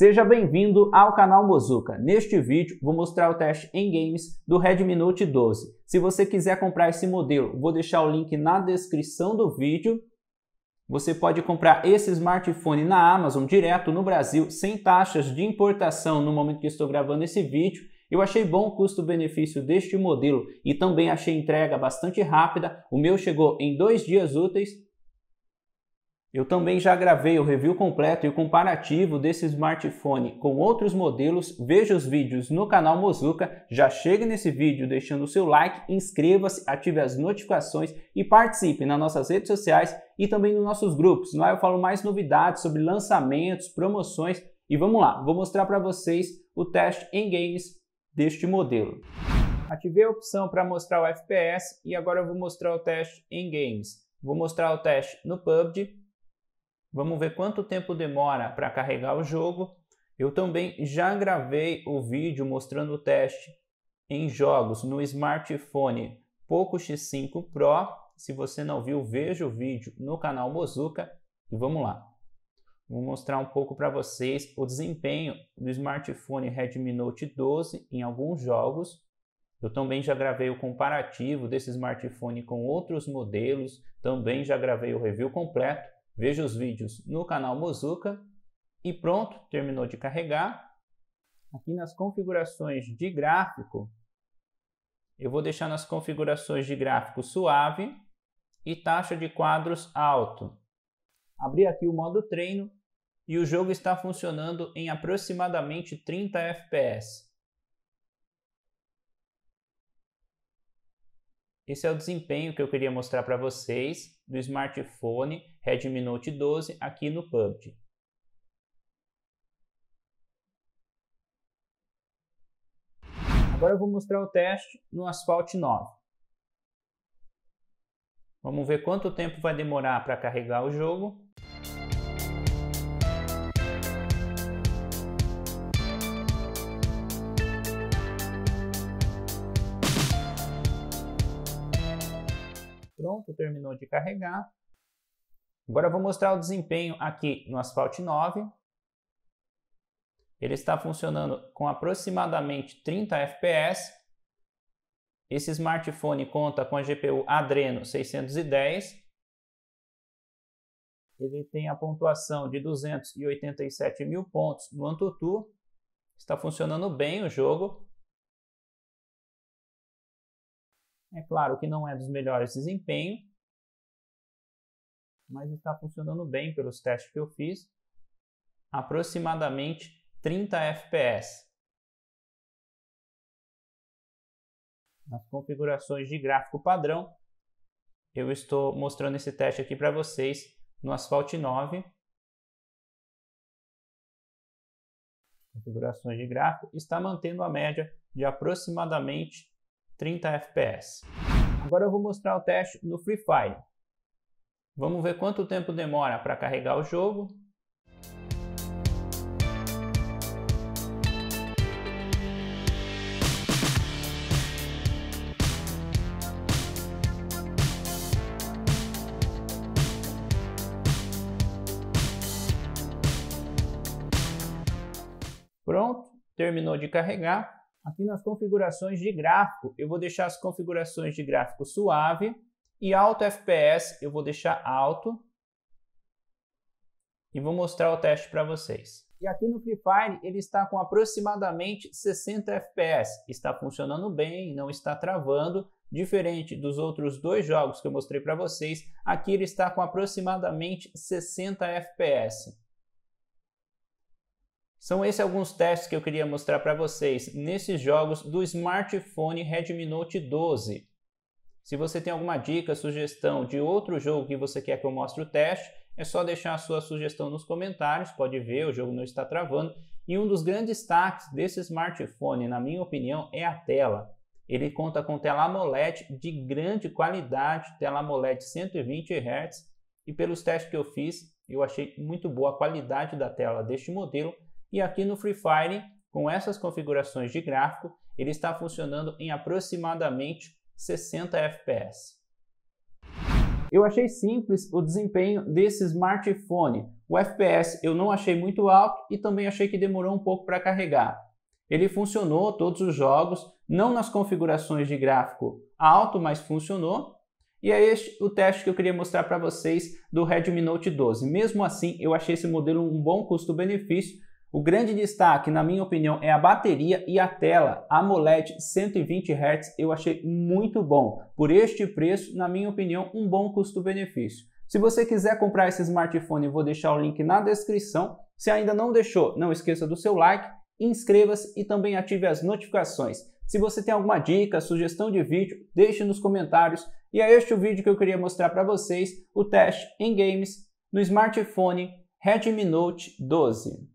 Seja bem-vindo ao canal Mozuka. Neste vídeo vou mostrar o teste em games do Redmi Note 12. Se você quiser comprar esse modelo, vou deixar o link na descrição do vídeo. Você pode comprar esse smartphone na Amazon direto no Brasil, sem taxas de importação no momento que estou gravando esse vídeo. Eu achei bom o custo-benefício deste modelo e também achei entrega bastante rápida. O meu chegou em dois dias úteis eu também já gravei o review completo e o comparativo desse smartphone com outros modelos. Veja os vídeos no canal Mozuka. Já chegue nesse vídeo deixando o seu like, inscreva-se, ative as notificações e participe nas nossas redes sociais e também nos nossos grupos. Lá eu falo mais novidades sobre lançamentos, promoções e vamos lá, vou mostrar para vocês o teste em games deste modelo. Ativei a opção para mostrar o FPS e agora eu vou mostrar o teste em games. Vou mostrar o teste no PUBG Vamos ver quanto tempo demora para carregar o jogo. Eu também já gravei o vídeo mostrando o teste em jogos no smartphone Poco X5 Pro. Se você não viu, veja o vídeo no canal Mozuka e vamos lá. Vou mostrar um pouco para vocês o desempenho do smartphone Redmi Note 12 em alguns jogos. Eu também já gravei o comparativo desse smartphone com outros modelos, também já gravei o review completo. Veja os vídeos no canal Mozuka. E pronto, terminou de carregar. Aqui nas configurações de gráfico, eu vou deixar nas configurações de gráfico suave e taxa de quadros alto. Abri aqui o modo treino e o jogo está funcionando em aproximadamente 30 FPS. Esse é o desempenho que eu queria mostrar para vocês do smartphone Redmi Note 12 aqui no PUBG. Agora eu vou mostrar o teste no Asphalt 9. Vamos ver quanto tempo vai demorar para carregar o jogo Pronto, terminou de carregar. Agora eu vou mostrar o desempenho aqui no Asphalt 9. Ele está funcionando com aproximadamente 30 FPS. Esse smartphone conta com a GPU Adreno 610. Ele tem a pontuação de 287 mil pontos no AnTuTu. Está funcionando bem o jogo. É claro que não é dos melhores desempenho, mas está funcionando bem pelos testes que eu fiz. Aproximadamente 30 FPS. Nas configurações de gráfico padrão, eu estou mostrando esse teste aqui para vocês no Asphalt 9. Configurações de gráfico está mantendo a média de aproximadamente 30 FPS. Agora eu vou mostrar o teste no Free Fire. Vamos ver quanto tempo demora para carregar o jogo. Pronto, terminou de carregar. Aqui nas configurações de gráfico, eu vou deixar as configurações de gráfico suave e alto FPS eu vou deixar alto e vou mostrar o teste para vocês. E aqui no Free Fire ele está com aproximadamente 60 FPS, está funcionando bem, não está travando, diferente dos outros dois jogos que eu mostrei para vocês, aqui ele está com aproximadamente 60 FPS. São esses alguns testes que eu queria mostrar para vocês nesses jogos do smartphone Redmi Note 12. Se você tem alguma dica, sugestão de outro jogo que você quer que eu mostre o teste, é só deixar a sua sugestão nos comentários, pode ver, o jogo não está travando. E um dos grandes destaques desse smartphone, na minha opinião, é a tela. Ele conta com tela AMOLED de grande qualidade, tela AMOLED 120 Hz, e pelos testes que eu fiz, eu achei muito boa a qualidade da tela deste modelo e aqui no Free Fire, com essas configurações de gráfico, ele está funcionando em aproximadamente 60 FPS. Eu achei simples o desempenho desse smartphone. O FPS eu não achei muito alto e também achei que demorou um pouco para carregar. Ele funcionou todos os jogos, não nas configurações de gráfico alto, mas funcionou. E é este o teste que eu queria mostrar para vocês do Redmi Note 12. Mesmo assim, eu achei esse modelo um bom custo-benefício, o grande destaque, na minha opinião, é a bateria e a tela A AMOLED 120 Hz. Eu achei muito bom. Por este preço, na minha opinião, um bom custo-benefício. Se você quiser comprar esse smartphone, vou deixar o link na descrição. Se ainda não deixou, não esqueça do seu like, inscreva-se e também ative as notificações. Se você tem alguma dica, sugestão de vídeo, deixe nos comentários. E é este o vídeo que eu queria mostrar para vocês, o teste em games no smartphone Redmi Note 12.